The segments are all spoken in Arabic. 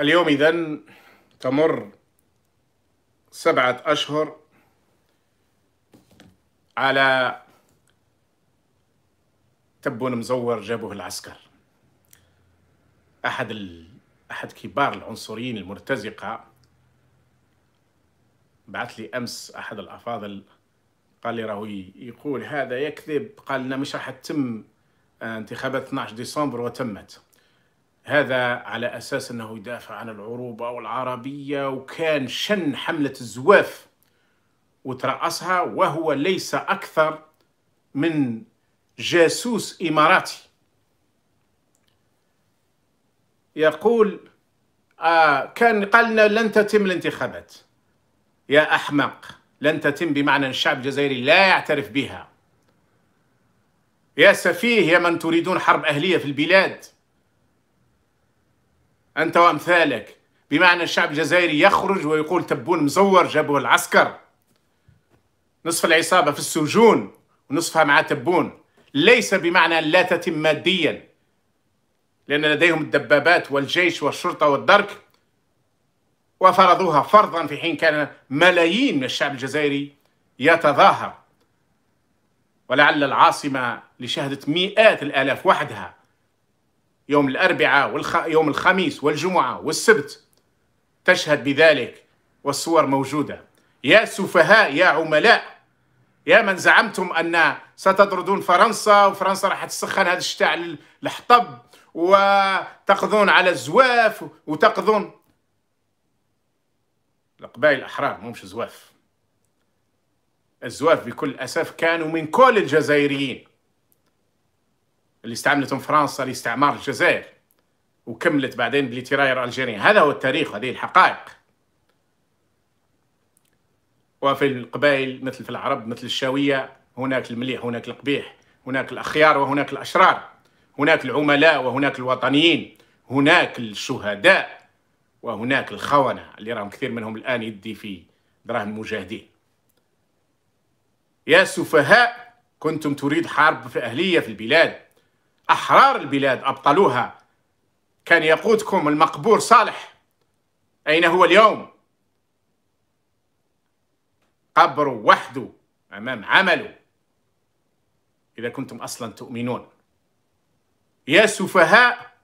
اليوم إذا تمر سبعة أشهر على تبون مزور جابوه العسكر أحد ال... أحد كبار العنصريين المرتزقة بعث لي أمس أحد الأفاضل قال لي راهو يقول هذا يكذب قال لنا مش راح تتم آه، انتخابات 12 ديسمبر وتمت هذا على أساس أنه يدافع عن العروبة والعربية وكان شن حملة الزواف وترأسها وهو ليس أكثر من جاسوس إماراتي يقول آه كان قالنا لن تتم الانتخابات يا أحمق لن تتم بمعنى الشعب الجزائري لا يعترف بها يا سفيه يا من تريدون حرب أهلية في البلاد أنت وأمثالك بمعنى الشعب الجزائري يخرج ويقول تبون مزور جابوه العسكر نصف العصابة في السجون ونصفها مع تبون ليس بمعنى لا تتم ماديا لأن لديهم الدبابات والجيش والشرطة والدرك وفرضوها فرضا في حين كان ملايين من الشعب الجزائري يتظاهر ولعل العاصمة لشهدت مئات الآلاف وحدها يوم الأربعاء والخ... يوم الخميس والجمعة والسبت تشهد بذلك والصور موجودة يا سفهاء يا عملاء يا من زعمتم أن ستطردون فرنسا وفرنسا راح تسخن هذا الشتاء الحطب وتقضون على الزواف وتقضون القبائل الأحرار مش زواف الزواف بكل أسف كانوا من كل الجزائريين اللي استعملتهم فرنسا لاستعمار الجزائر وكملت بعدين بالتراير الجيري هذا هو التاريخ هذه الحقائق وفي القبائل مثل في العرب مثل الشاوية هناك المليح هناك القبيح هناك الأخيار وهناك الأشرار هناك العملاء وهناك الوطنيين هناك الشهداء وهناك الخونة اللي راهم كثير منهم الآن يدي في دراهم المجاهدين يا سفهاء كنتم تريد حرب في أهلية في البلاد أحرار البلاد أبطلوها كان يقودكم المقبور صالح أين هو اليوم؟ قبر وحده أمام عمله إذا كنتم أصلا تؤمنون يا سفهاء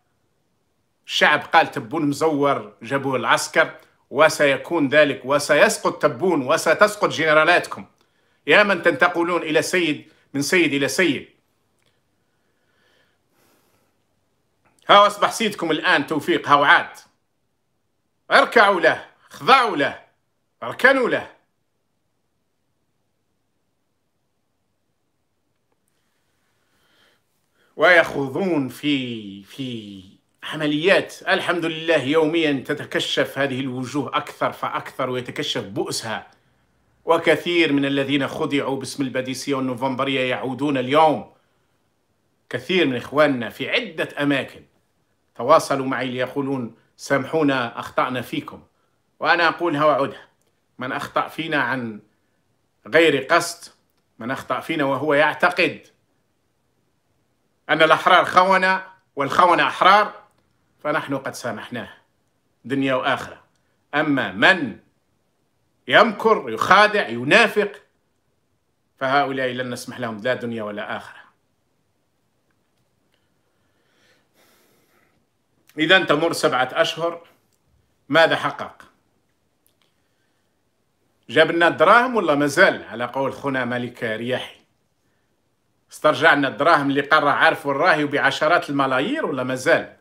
الشعب قال تبون مزور جابوه العسكر وسيكون ذلك وسيسقط تبون وستسقط جنرالاتكم يا من تنتقلون إلى سيد من سيد إلى سيد ها أصبح سيدكم الآن توفيق ها وعاد اركعوا له خضعوا له اركنوا له ويخوضون في في عمليات الحمد لله يوميا تتكشف هذه الوجوه اكثر فاكثر ويتكشف بؤسها وكثير من الذين خدعوا باسم الباديسيه والنوفمبريه يعودون اليوم كثير من اخواننا في عده اماكن تواصلوا معي ليقولون سامحونا أخطأنا فيكم وأنا أقولها وأعودها من أخطأ فينا عن غير قصد من أخطأ فينا وهو يعتقد أن الأحرار خونة والخونة أحرار فنحن قد سامحناه دنيا وآخرة أما من يمكر يخادع ينافق فهؤلاء لن نسمح لهم لا دنيا ولا آخرة إذا تمر سبعة أشهر ماذا حقق؟ جاب لنا الدراهم ولا مازال على قول خونا مالك رياحي استرجع لنا الدراهم اللي قرا عارف الراهي راهي وبعشرات الملايير ولا مازال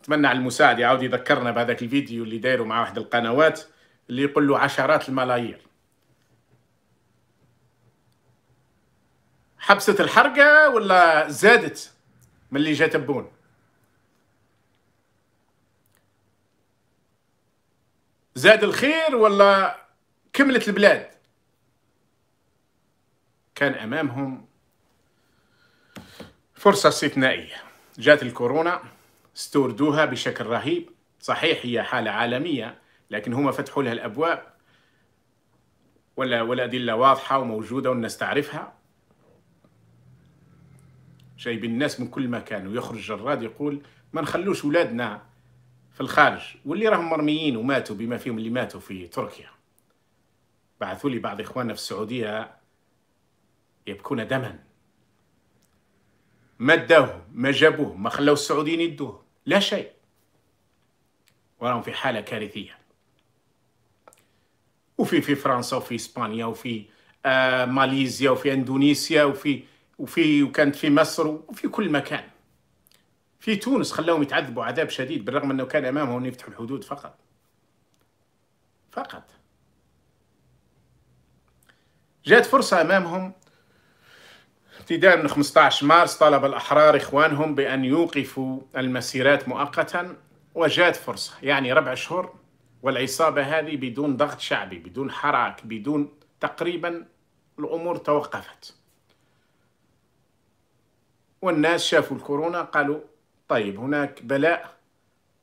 نتمنى على المساعد يعاود يذكرنا بهذاك الفيديو اللي دايره مع واحد القنوات اللي يقول له عشرات الملايير حبست الحرقه ولا زادت من اللي جات بون زاد الخير ولا كملت البلاد كان امامهم فرصه استثنائيه جات الكورونا استوردوها بشكل رهيب صحيح هي حاله عالميه لكن هما فتحوا لها الابواب ولا ولا ادله واضحه وموجوده والناس تعرفها جايبين الناس من كل مكان ويخرج جراد يقول ما نخلوش ولادنا في الخارج واللي راهم مرميين وماتوا بما فيهم اللي ماتوا في تركيا بعثوا لي بعض إخواننا في السعودية يبكون دما ما اداوه ما جابوه ما خلاو السعوديين يدوه لا شيء وراهم في حالة كارثية وفي في فرنسا وفي إسبانيا وفي آه ماليزيا وفي اندونيسيا وفي وفي وكانت في مصر وفي كل مكان في تونس خلاهم يتعذبوا عذاب شديد بالرغم انه كان امامهم ان يفتحوا الحدود فقط فقط جات فرصة أمامهم ابتداء من 15 مارس طلب الأحرار إخوانهم بأن يوقفوا المسيرات مؤقتا وجات فرصة يعني ربع شهور والعصابة هذه بدون ضغط شعبي بدون حراك بدون تقريبا الأمور توقفت والناس شافوا الكورونا قالوا طيب هناك بلاء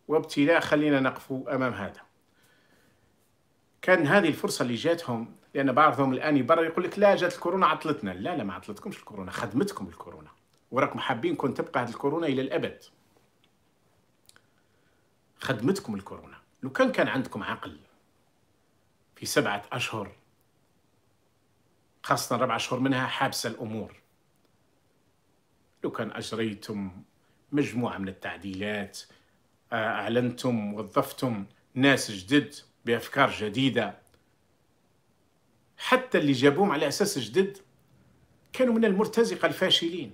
وابتلاء خلينا نقف أمام هذا كان هذه الفرصة اللي جاتهم لأن بعضهم الآن يبرر يقول لك لا جات الكورونا عطلتنا لا لا ما عطلتكمش الكورونا خدمتكم الكورونا وراكم حابين كون تبقى هذه الكورونا إلى الأبد خدمتكم الكورونا لو كان كان عندكم عقل في سبعة أشهر خاصة ربع أشهر منها حابسة الأمور لو كان أجريتم مجموعة من التعديلات آه، أعلنتم وظفتم ناس جدد بأفكار جديدة حتى اللي جابوهم على أساس جدد كانوا من المرتزقة الفاشلين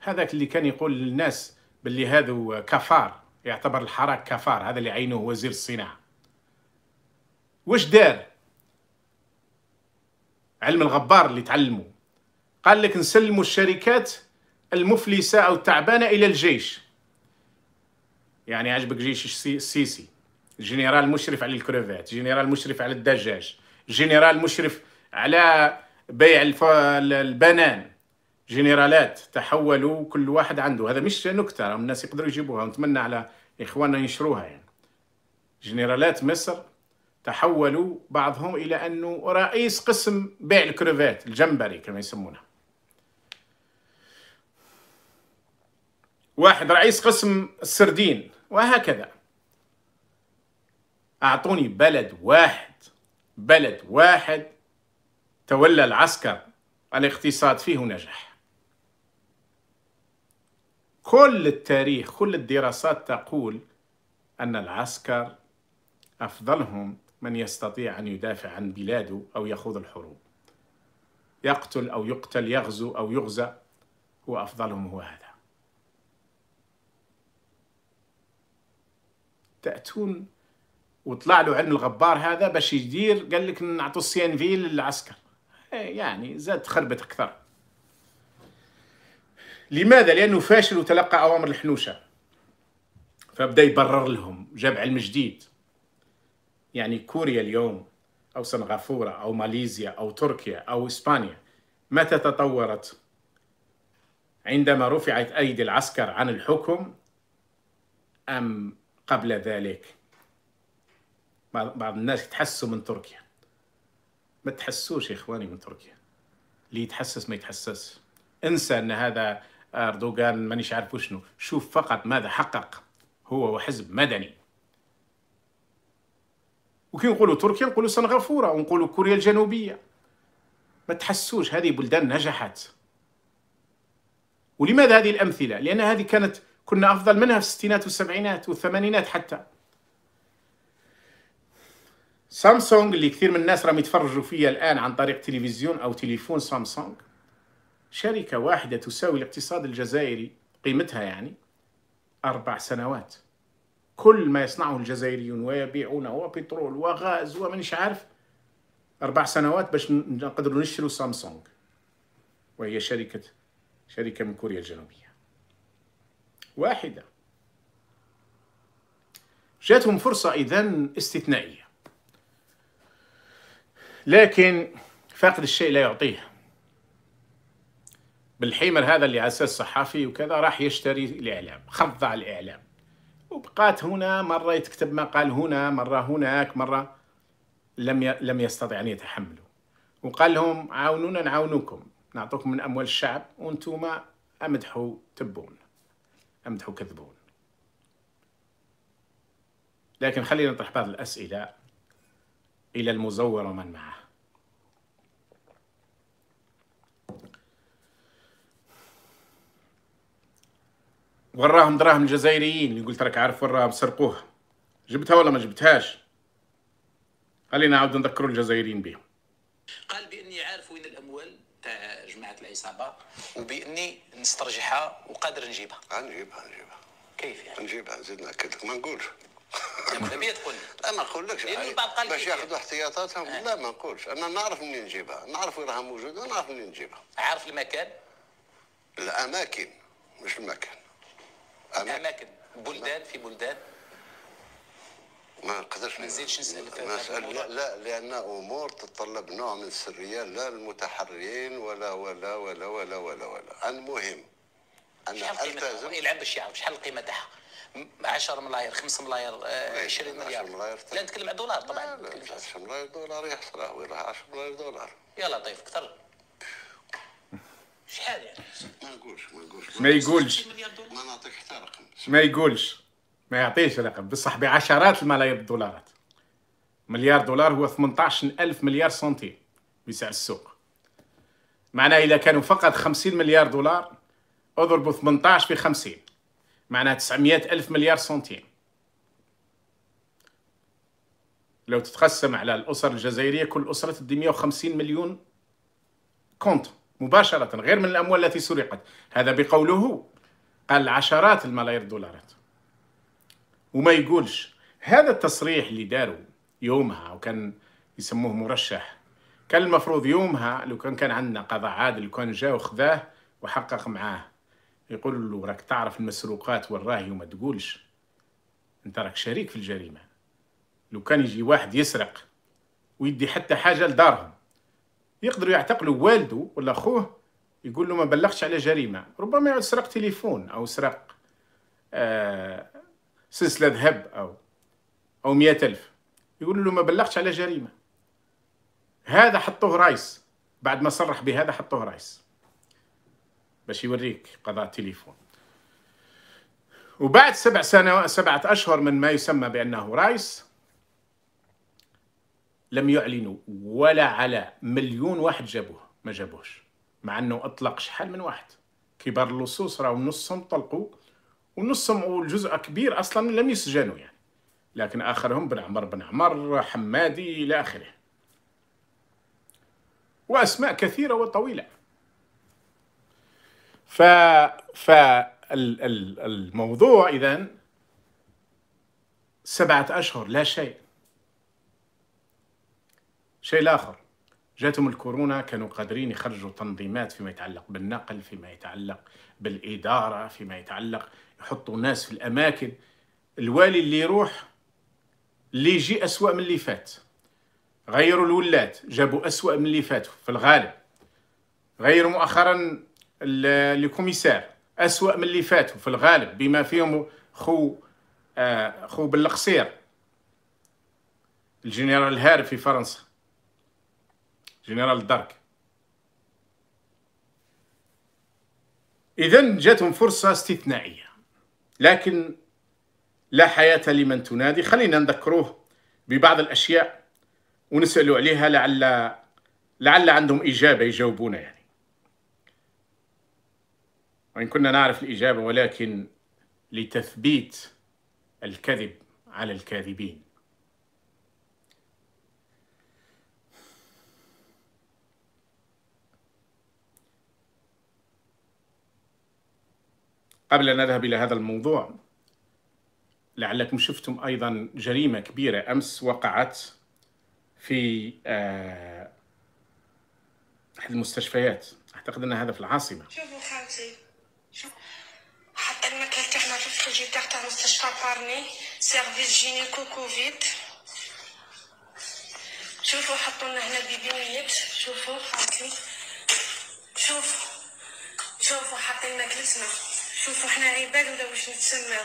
هذاك اللي كان يقول للناس باللي هذا كفار يعتبر الحراك كفار هذا اللي عينه وزير الصناعة وش دار علم الغبار اللي تعلمه قال لك نسلموا الشركات المفلسة أو التعبانة إلى الجيش يعني عجبك جيش السيسي جنرال مشرف على الكروفات جنرال مشرف على الدجاج جنرال مشرف على بيع الف... البنان جنرالات تحولوا كل واحد عنده هذا مش نكتة الناس يقدروا يجيبوها ونتمنى على إخواننا ينشروها يعني جنرالات مصر تحولوا بعضهم إلى أنه رئيس قسم بيع الكروفات الجمبري كما يسمونها واحد رئيس قسم السردين وهكذا أعطوني بلد واحد بلد واحد تولى العسكر الاقتصاد فيه ونجح كل التاريخ كل الدراسات تقول أن العسكر أفضلهم من يستطيع أن يدافع عن بلاده أو يخوض الحروب يقتل أو يقتل يغزو أو يغزى هو أفضلهم هو هذا تأتون وطلع له علم الغبار هذا باش يدير قال لك نعطوا في للعسكر إيه، يعني زاد خربت أكثر لماذا؟ لأنه فاشل وتلقى أوامر الحنوشة فبدأ يبرر لهم جاب علم جديد يعني كوريا اليوم أو سنغافورة أو ماليزيا أو تركيا أو إسبانيا متى تطورت؟ عندما رفعت أيدي العسكر عن الحكم أم قبل ذلك بعض الناس يتحسوا من تركيا ما تحسوش يا اخواني من تركيا اللي يتحسس ما يتحسس انسى ان هذا اردوغان مانيش عارف شنو شوف فقط ماذا حقق هو وحزب مدني وكي نقولوا تركيا نقولوا سنغافوره ونقولوا كوريا الجنوبيه ما تحسوش هذه بلدان نجحت ولماذا هذه الامثله لان هذه كانت كنا أفضل منها في الستينات والسبعينات والثمانينات حتى سامسونج اللي كثير من الناس راهم يتفرجوا فيها الآن عن طريق تلفزيون أو تليفون سامسونج شركة واحدة تساوي الاقتصاد الجزائري قيمتها يعني أربع سنوات كل ما يصنعه الجزائريون ويبيعونه وبترول وغاز ومنش عارف أربع سنوات باش نقدروا نشتروا سامسونج وهي شركة شركة من كوريا الجنوبية واحدة جاتهم فرصة إذن استثنائية لكن فاقد الشيء لا يعطيه بالحمر هذا اللي على اساس وكذا راح يشتري الاعلام خضع الاعلام وبقات هنا مره يتكتب مقال هنا مره هناك مره لم ي... لم يستطع ان يتحمله وقال لهم عاونونا نعاونوكم نعطوكم من اموال الشعب وانتم امدحوا تبون أمدحوا كذبون لكن خلينا نطرح بعض الأسئلة إلى المزور ومن معه وراهم دراهم الجزائريين اللي قلت راك عارف وراهم سرقوها جبتها ولا ما جبتهاش خلينا نعاود نذكروا الجزائريين بهم قال باني عارف وين الاموال تاع جماعه العصابه وباني نسترجعها وقادر نجيبها غنجيبها نجيبها كيف يعني؟ نجيبها زيد ناكد ما نقولش الاغلبيه تقول لا ما نقولكش يعني باش ياخذوا احتياطاتهم آه. لا ما نقولش انا نعرف منين نجيبها نعرف وين راها موجوده ونعرف منين نجيبها عارف المكان؟ الاماكن مش المكان اماكن, أماكن. بلدان في بلدان ما نقدرش ما نزيدش نسال ما نسال لا لا لان امور تتطلب نوع من السريه لا المتحررين ولا ولا ولا ولا ولا ولا المهم انا التزم يلعب باش يعرف شحال القيمه تاعها 10 ملاير 5 ملاير 20 مليار ملاير لا نتكلم على دولار طبعا 10 ملاير دولار يحصل ويلا 10 ملاير دولار يلا طيب كثر شحال يعني ما نقولش ما نقولش ما يقولش ما نعطيك حتى رقم ما يقولش ما يعطيش رقم بصح بعشرات الملايين الدولارات مليار دولار هو 18 ألف مليار سنتيم بسعر السوق معناه إذا كانوا فقط 50 مليار دولار اضربوا 18 في 50 معناها 900 ألف مليار سنتيم لو تتقسم على الأسر الجزائرية كل أسرة تدي 150 مليون كونت مباشرة غير من الأموال التي سرقت هذا بقوله قال عشرات الملايير الدولارات وما يقولش هذا التصريح اللي داروا يومها وكان يسموه مرشح كان المفروض يومها لو كان كان عندنا قضاء عادل لو كان جا وخذاه وحقق معاه يقول له راك تعرف المسروقات والراهي وما تقولش انت راك شريك في الجريمه لو كان يجي واحد يسرق ويدي حتى حاجه لدارهم يقدروا يعتقلوا والده ولا اخوه يقول له ما بلغتش على جريمه ربما يعود سرق تليفون او سرق آه سلسله ذهب او او مئة ألف يقولوا له ما بلغتش على جريمه هذا حطوه رايس بعد ما صرح بهذا حطوه رايس باش يوريك قضاء تليفون وبعد سبع سنوات سبعة أشهر من ما يسمى بأنه رايس لم يعلنوا ولا على مليون واحد جابوه ما جابوهش مع أنه أطلق شحال من واحد كبار اللصوص راهو نصهم طلقوا ونصهم والجزء كبير اصلا لم يسجنوا يعني لكن اخرهم بن عمر بن عمر حمادي الى اخره واسماء كثيره وطويله ف فالموضوع اذا سبعه اشهر لا شيء شيء اخر جاتهم الكورونا كانوا قادرين يخرجوا تنظيمات فيما يتعلق بالنقل فيما يتعلق بالإدارة فيما يتعلق يحطوا ناس في الاماكن الوالي اللي يروح اللي يجي اسوا من اللي فات غيروا الولاد جابوا اسوا من اللي فاتوا في الغالب غيروا مؤخرا الكوميسار اسوا من اللي فاتوا في الغالب بما فيهم خو آه، خو بالقصير الجنرال الهارب في فرنسا جنرال دارك اذا جاتهم فرصه استثنائيه لكن لا حياة لمن تنادي خلينا نذكروه ببعض الأشياء ونسألوا عليها لعل لعل عندهم إجابة يجاوبونا يعني وإن كنا نعرف الإجابة ولكن لتثبيت الكذب على الكاذبين قبل أن أذهب إلى هذا الموضوع لعلكم شفتم أيضا جريمة كبيرة أمس وقعت في آه، أحد المستشفيات أعتقد أن هذا في العاصمة شوفوا خالتي حتى المكان تاعنا في الفريجيدار تاع مستشفى بارني سيرفيس جينيكو كوفيد شوفوا حطوا لنا هنا بيبي ميت شوفوا خالتي شوفوا شوفوا حاطين ماكلتنا شوفوا حنا عباد ولا واش نتسماو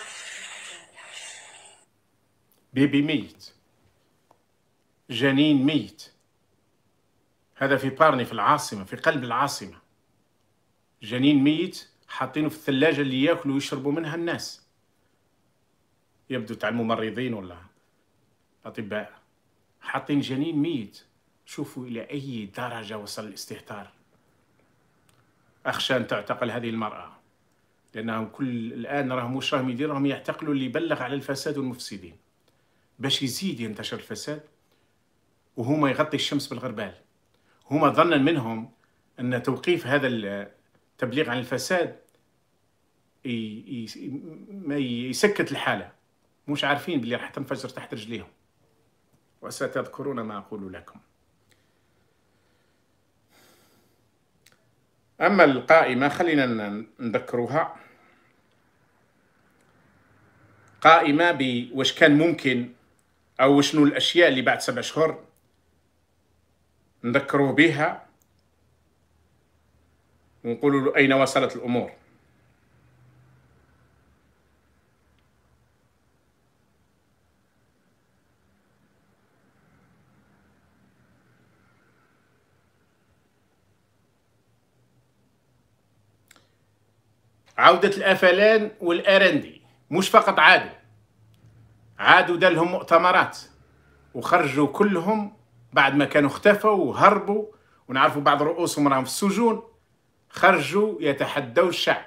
بيبي ميت جنين ميت هذا في بارني في العاصمة في قلب العاصمة جنين ميت حاطينه في الثلاجة اللي ياكلوا ويشربوا منها الناس يبدو تاع الممرضين ولا أطباء حاطين جنين ميت شوفوا إلى أي درجة وصل الاستهتار أخشى أن تعتقل هذه المرأة لانهم كل الان راهم مش راهم يديروا راهم يعتقلوا اللي يبلغ على الفساد والمفسدين باش يزيد ينتشر الفساد وهما يغطي الشمس بالغربال هما ظنا منهم ان توقيف هذا التبليغ عن الفساد ما يسكت الحاله مش عارفين بلي راح تنفجر تحت رجليهم وستذكرون ما اقول لكم اما القائمه خلينا نذكرها قائمه بواش كان ممكن او شنو الاشياء اللي بعد سبع شهور نذكروه بها ونقولوا له اين وصلت الامور عودة الأفلان والأرندي مش فقط عادوا عادوا دلهم مؤتمرات وخرجوا كلهم بعد ما كانوا اختفوا وهربوا ونعرفوا بعض رؤوسهم راهم في السجون خرجوا يتحدوا الشعب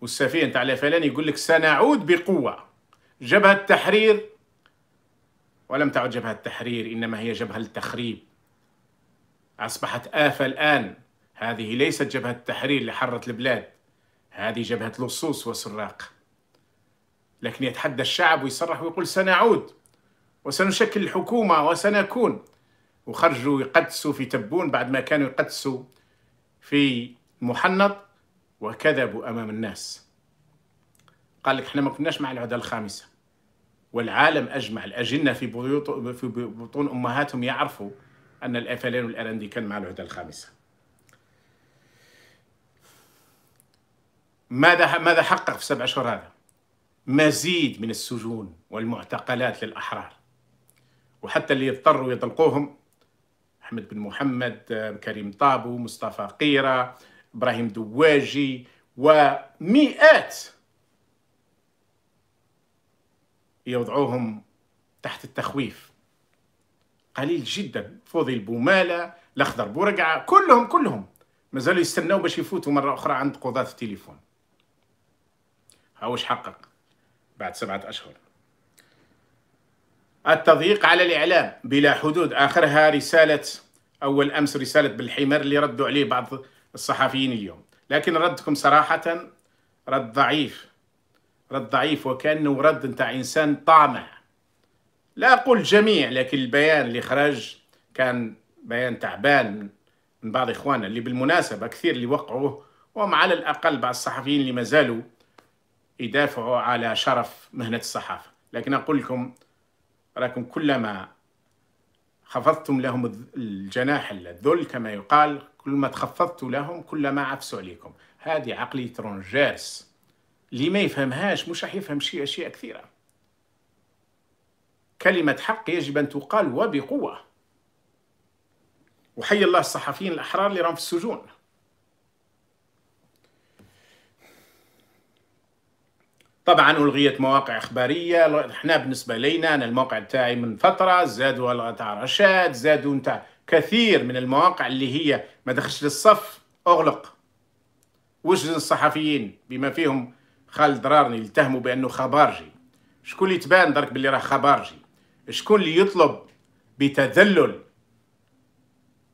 والسفير نتاع فلان يقول لك سنعود بقوة جبهة التحرير ولم تعد جبهة التحرير إنما هي جبهة للتخريب أصبحت آفة الآن هذه ليست جبهة التحرير اللي حرت البلاد هذه جبهة لصوص وسراق لكن يتحدى الشعب ويصرح ويقول سنعود وسنشكل الحكومة وسنكون وخرجوا يقدسوا في تبون بعد ما كانوا يقدسوا في محنط وكذبوا أمام الناس قال لك احنا ما كناش مع العهدة الخامسة والعالم أجمع الأجنة في بطون أمهاتهم يعرفوا أن الأفلان والأرندي كان مع العهدة الخامسة ماذا ماذا حقق في سبع أشهر هذا؟ مزيد من السجون والمعتقلات للأحرار وحتى اللي يضطروا يطلقوهم أحمد بن محمد كريم طابو مصطفى قيرة إبراهيم دواجي ومئات يوضعوهم تحت التخويف قليل جدا فوضي البومالة الأخضر بورقعة كلهم كلهم مازالوا يستناو باش يفوتوا مرة أخرى عند قضاة التليفون هوش حقق بعد سبعة أشهر التضييق على الإعلام بلا حدود آخرها رسالة أول أمس رسالة بالحمار اللي ردوا عليه بعض الصحفيين اليوم لكن ردكم صراحة رد ضعيف رد ضعيف وكأنه رد نتاع إنسان طامع لا أقول جميع لكن البيان اللي خرج كان بيان تعبان من بعض إخواننا اللي بالمناسبة كثير اللي وقعوه وهم على الأقل بعض الصحفيين اللي مازالوا زالوا يدافعوا على شرف مهنة الصحافة لكن أقول لكم راكم كلما خفضتم لهم الجناح الذل كما يقال كلما تخفضتوا لهم كلما عفسوا عليكم هذه عقلية رونجيرس اللي ما يفهمهاش مش راح يفهم شيء أشياء كثيرة كلمة حق يجب أن تقال وبقوة وحي الله الصحفيين الأحرار اللي راهم في السجون طبعا الغيت مواقع اخباريه احنا بالنسبه لينا انا الموقع تاعي من فتره زادوا تاع رشاد زادوا نتاع كثير من المواقع اللي هي ما دخلش للصف اغلق وش الصحفيين بما فيهم خالد رارني اللي اتهموا بانه خبارجي شكون اللي تبان درك باللي راه خبارجي شكون اللي يطلب بتذلل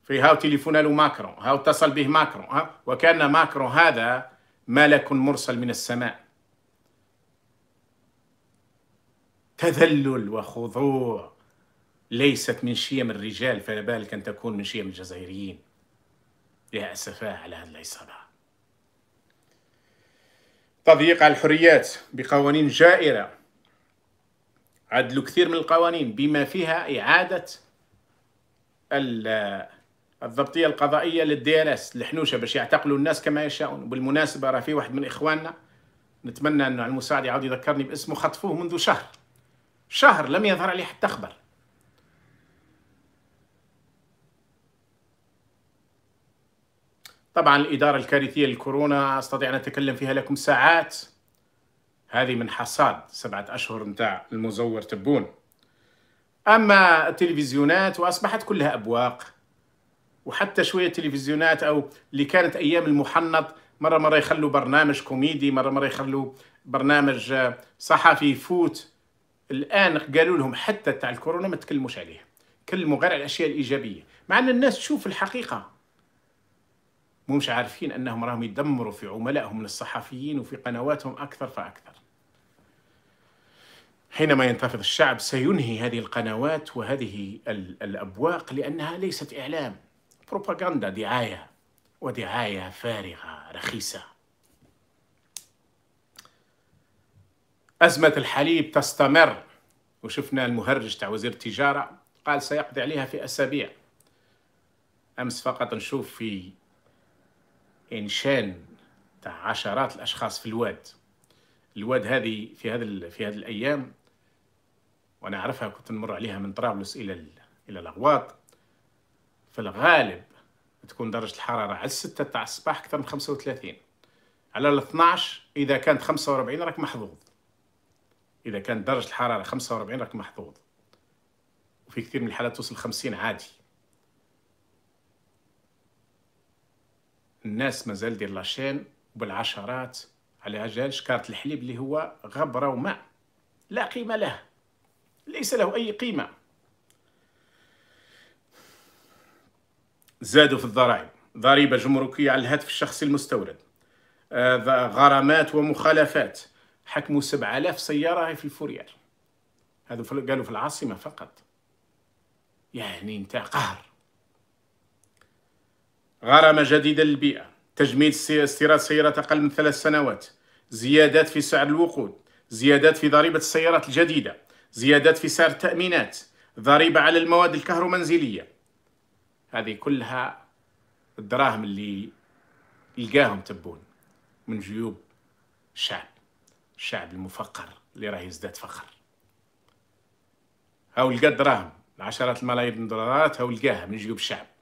في هاو تليفون له ماكرون هاو اتصل به ماكرون ها وكان ماكرون هذا ملك مرسل من السماء تذلل وخضوع ليست من شيم الرجال فلا بالك أن تكون من شيم الجزائريين يا أسفاه على هذه العصابه تضييق على الحريات بقوانين جائرة عدلوا كثير من القوانين بما فيها إعادة الضبطية القضائية للدي ان اس الحنوشة باش يعتقلوا الناس كما يشاءون بالمناسبة راه في واحد من إخواننا نتمنى أنه المساعد يعاود يذكرني باسمه خطفوه منذ شهر شهر لم يظهر عليه حتى خبر طبعا الإدارة الكارثية للكورونا أستطيع أن أتكلم فيها لكم ساعات هذه من حصاد سبعة أشهر متاع المزور تبون أما التلفزيونات وأصبحت كلها أبواق وحتى شوية تلفزيونات أو اللي كانت أيام المحنط مرة مرة يخلوا برنامج كوميدي مرة مرة يخلوا برنامج صحفي يفوت الان قالوا لهم حتى تاع الكورونا ما تكلموش عليه كلموا غير على الاشياء الايجابيه مع ان الناس تشوف الحقيقه مش عارفين انهم راهم يدمروا في عملائهم من الصحفيين وفي قنواتهم اكثر فاكثر حينما ينتفض الشعب سينهي هذه القنوات وهذه الابواق لانها ليست اعلام بروباغندا دعايه ودعايه فارغه رخيصه أزمة الحليب تستمر وشفنا المهرج تاع وزير التجارة قال سيقضي عليها في أسابيع أمس فقط نشوف في إنشان تاع عشرات الأشخاص في الواد الواد هذه في هذا في هذه الأيام وأنا أعرفها كنت نمر عليها من طرابلس إلى إلى الأغواط في الغالب تكون درجة الحرارة على الستة تاع الصباح أكثر من خمسة وثلاثين على الاثناش إذا كانت خمسة وأربعين راك محظوظ اذا كان درجه الحراره 45 راك محظوظ وفي كثير من الحالات توصل 50 عادي الناس مازال دير لاشين بالعشرات على عجال شكارة الحليب اللي هو غبرة وماء لا قيمة له ليس له أي قيمة زادوا في الضرائب ضريبة جمركية على الهاتف الشخصي المستورد آه، غرامات ومخالفات حكموا 7000 سيارة في الفوريال هذا قالوا في العاصمة فقط يعني انت قهر غرامة جديدة للبيئة تجميد استيراد سيارات أقل من ثلاث سنوات زيادات في سعر الوقود زيادات في ضريبة السيارات الجديدة زيادات في سعر التأمينات ضريبة على المواد الكهرومنزلية هذه كلها الدراهم اللي يلقاهم تبون من جيوب الشعب الشعب المفقر اللي راه يزداد فقر هاو لقى الدراهم عشرات الملايين من الدولارات هاو لقاها من جيوب الشعب